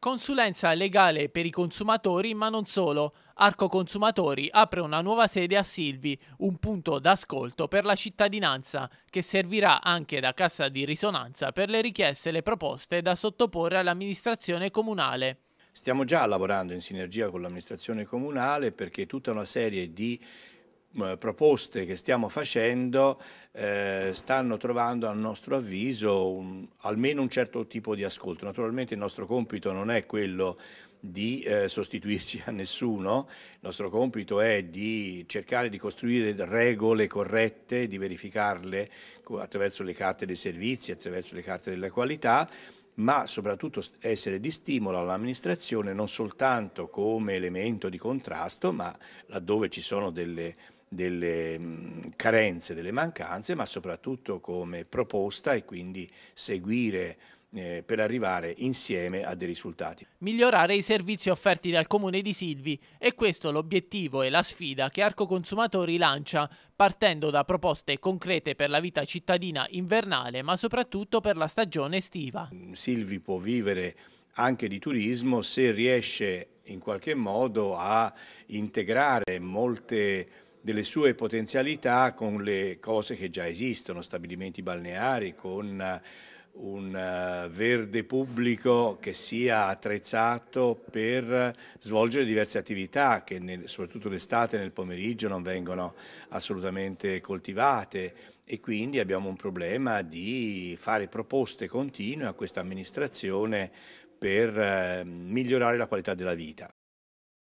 Consulenza legale per i consumatori, ma non solo. Arco Consumatori apre una nuova sede a Silvi, un punto d'ascolto per la cittadinanza, che servirà anche da cassa di risonanza per le richieste e le proposte da sottoporre all'amministrazione comunale. Stiamo già lavorando in sinergia con l'amministrazione comunale perché tutta una serie di eh, proposte che stiamo facendo eh, stanno trovando a nostro avviso un, almeno un certo tipo di ascolto. Naturalmente il nostro compito non è quello di eh, sostituirci a nessuno, il nostro compito è di cercare di costruire regole corrette, di verificarle attraverso le carte dei servizi, attraverso le carte della qualità ma soprattutto essere di stimolo all'amministrazione non soltanto come elemento di contrasto, ma laddove ci sono delle delle carenze, delle mancanze, ma soprattutto come proposta e quindi seguire eh, per arrivare insieme a dei risultati. Migliorare i servizi offerti dal comune di Silvi è questo l'obiettivo e la sfida che Arco Consumatori lancia partendo da proposte concrete per la vita cittadina invernale ma soprattutto per la stagione estiva. Silvi può vivere anche di turismo se riesce in qualche modo a integrare molte delle sue potenzialità con le cose che già esistono, stabilimenti balneari, con eh, un eh, verde pubblico che sia attrezzato per svolgere diverse attività che nel, soprattutto d'estate nel pomeriggio non vengono assolutamente coltivate e quindi abbiamo un problema di fare proposte continue a questa amministrazione per eh, migliorare la qualità della vita.